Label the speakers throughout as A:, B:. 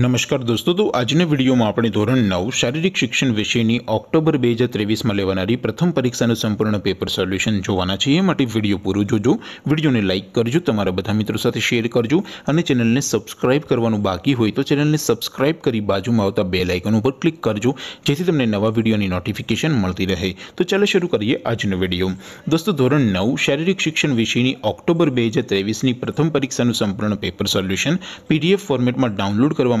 A: नमस्कार दोस्तों तो आज ने वीडियो में आपणी ધોરણ 9 શારીરિક શિક્ષણ વિષયની ઓક્ટોબર 2023 માં લેવાનારી પ્રથમ પરીક્ષાનું સંપૂર્ણ પેપર સોલ્યુશન જોવાના છે. માટે વિડિયો પૂરો જોજો. વિડિયોને લાઈક કરજો, તમારા બધા મિત્રો સાથે શેર કરજો અને ચેનલને સબ્સ્ક્રાઇબ કરવાનું બાકી હોય તો ચેનલને સબ્સ્ક્રાઇબ કરી બાજુમાં આવતા બેલ આઇકન ઉપર ક્લિક કરજો જેથી તમને નવા વીડિયોની નોટિફિકેશન મળતી રહે. તો ચાલો શરૂ કરીએ આજનો વીડિયો. દોસ્તો ધોરણ 9 શારીરિક શિક્ષણ વિષયની ઓક્ટોબર 2023 ની પ્રથમ પરીક્ષાનું સંપૂર્ણ પેપર સોલ્યુશન PDF ફોર્મેટમાં ડાઉનલોડ કરવા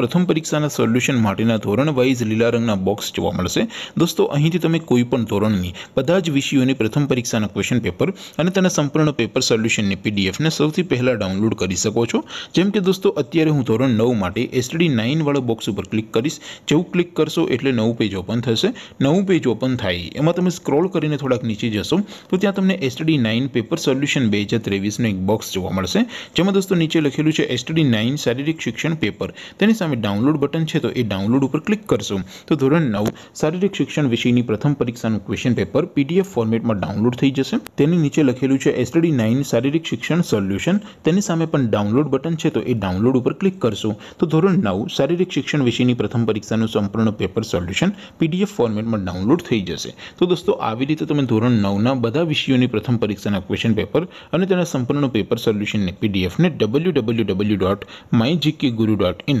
A: પ્રથમ પરીક્ષાના સોલ્યુશન માર્ટીના ધોરણ વાઇઝ લીલા રંગના બોક્સ જોવા મળશે દોસ્તો અહીંથી તમે કોઈ પણ ધોરણની બધા જ વિષયોની પ્રથમ પરીક્ષાના ક્વેશ્ચન પેપર અને તેના સંપૂર્ણ પેપર સોલ્યુશન ને પીડીએફ ને સૌથી પહેલા ડાઉનલોડ કરી શકો છો જેમ કે દોસ્તો અત્યારે હું ધોરણ 9 માટે STD 9 વાળો બોક્સ ઉપર ક્લિક કરીશ જે હું ક્લિક કરશો એટલે નવું પેજ ઓપન થશે નવું પેજ ઓપન થાય એમાં તમે સ્ક્રોલ કરીને થોડક નીચે જશો તો ત્યાં તમને STD 9 પેપર સોલ્યુશન 2023 નો એક બોક્સ જોવા મળશે જેમાં દોસ્તો નીચે લખેલું છે STD 9 શારીરિક શિક્ષણ પેપર તેની સામે ડાઉનલોડ બટન છે તો એ ડાઉનલોડ ઉપર ક્લિક કરશો તો ધોરણ નવ શારીરિક શિક્ષણ વિષયની પ્રથમ પરીક્ષાનું ક્વેશ્ચન પેપર પીડીએફ ફોર્મેટમાં ડાઉનલોડ થઈ જશે તેની નીચે લખેલું છે એસટીડી નાઇન શારીરિક શિક્ષણ સોલ્યુશન તેની સામે પણ ડાઉનલોડ બટન છે તો એ ડાઉનલોડ ઉપર ક્લિક કરશો તો ધોરણ નવ શારીરિક શિક્ષણ વિષયની પ્રથમ પરીક્ષાનું સંપૂર્ણ પેપર સોલ્યુશન પીડીએફ ફોર્મેટમાં ડાઉનલોડ થઈ જશે તો દોસ્તો આવી રીતે તમે ધોરણ નવના બધા વિષયોની પ્રથમ પરીક્ષાના ક્વેશ્ચન પેપર અને તેના સંપૂર્ણ પેપર સોલ્યુશનને પીડીએફને W W W dot my GK guru dot in